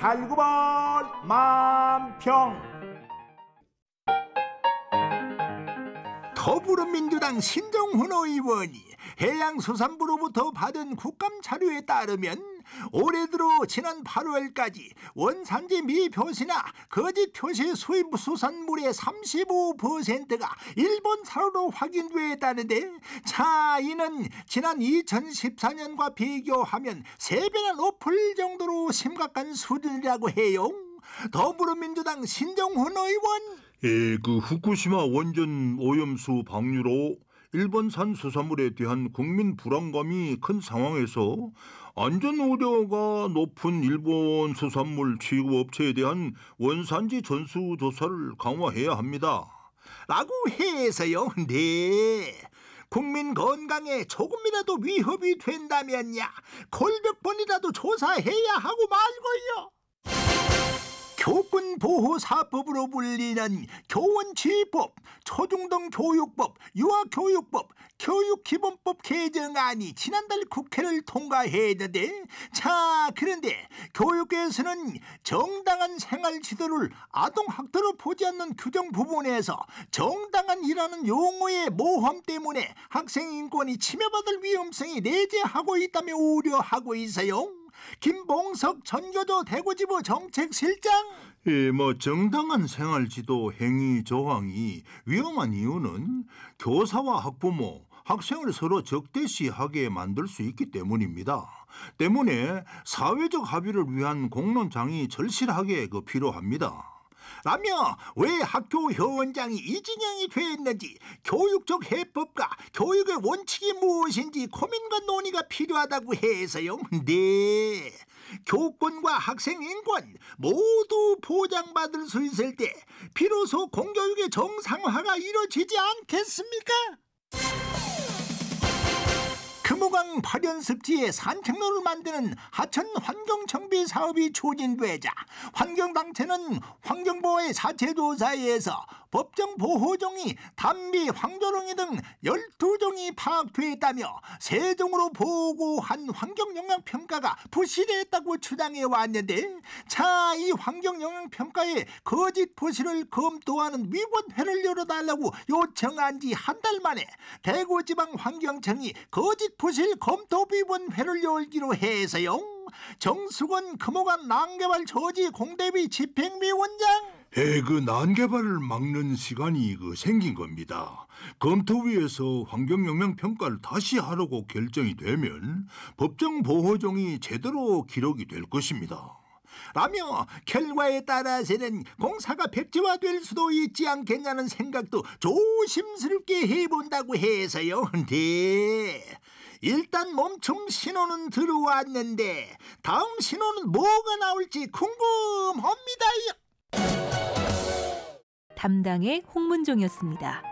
달구벌 만평 더불어민주당 신정훈 의원이 해양수산부로부터 받은 국감 자료에 따르면 올해 들어 지난 8월까지 원산지 미표시나 거짓 표시 수입 수산물의 35%가 일본산으로 확인되었다는데 차이는 지난 2014년과 비교하면 3배나 높을 정도로 심각한 수준이라고 해요. 더불어민주당 신정훈 의원 예, 그 후쿠시마 원전 오염수 방류로 일본산 수산물에 대한 국민 불안감이 큰 상황에서 안전 우려가 높은 일본 수산물 취급업체에 대한 원산지 전수 조사를 강화해야 합니다. 라고 해서요. 네. 국민 건강에 조금이라도 위협이 된다면야 골백번이라도 조사해야 하고 말고요. 교권보호사법으로 불리는 교원지휘법, 초중등교육법, 유아교육법, 교육기본법 개정안이 지난달 국회를 통과했는데 자 그런데 교육에서는 정당한 생활지도를 아동학대로 보지 않는 규정 부분에서 정당한이라는 용어의 모험 때문에 학생 인권이 침해받을 위험성이 내재하고 있다며 우려하고 있어요. 김봉석 전교조 대구지부 정책실장. 예, 뭐 정당한 생활지도 행위 조항이 위험한 이유는 교사와 학부모, 학생을 서로 적대시하게 만들 수 있기 때문입니다. 때문에 사회적 합의를 위한 공론장이 절실하게 그 필요합니다. 라며 왜 학교 회원장이 이진영이 됐는지 교육적 해법과 교육의 원칙이 무엇인지 고민과 논의가 필요하다고 해서요. 네. 교권과 학생 인권 모두 보장받을 수 있을 때 비로소 공교육의 정상화가 이루어지지 않겠습니까? 금호강 발현습지에 산책로를 만드는 하천 환경정비 사업이 추진되자 환경단체는 환경보호의 사채조사에서 법정 보호종이 담비 황조롱이 등 12종이 파악됐다며 세종으로 보고한 환경영향평가가 부실했다고 주장해 왔는데 차 이 환경영향평가에 거짓 부실을 검토하는 위원회를 열어달라고 요청한 지 한 달 만에 대구지방환경청이 거짓 부실 검토비분 회를 열기로 해서요. 정수건 금호관 난개발 저지 공대비 집행위 원장. 예, 그 난개발을 막는 시간이 그 생긴 겁니다. 검토위에서 환경영향평가를 다시 하라고 결정이 되면 법정 보호종이 제대로 기록이 될 것입니다. 라며 결과에 따라서는 공사가 백지화될 수도 있지 않겠냐는 생각도 조심스럽게 해본다고 해서요. 근데 일단 멈춤 신호는 들어왔는데 다음 신호는 뭐가 나올지 궁금합니다. 담당의 홍문종이었습니다.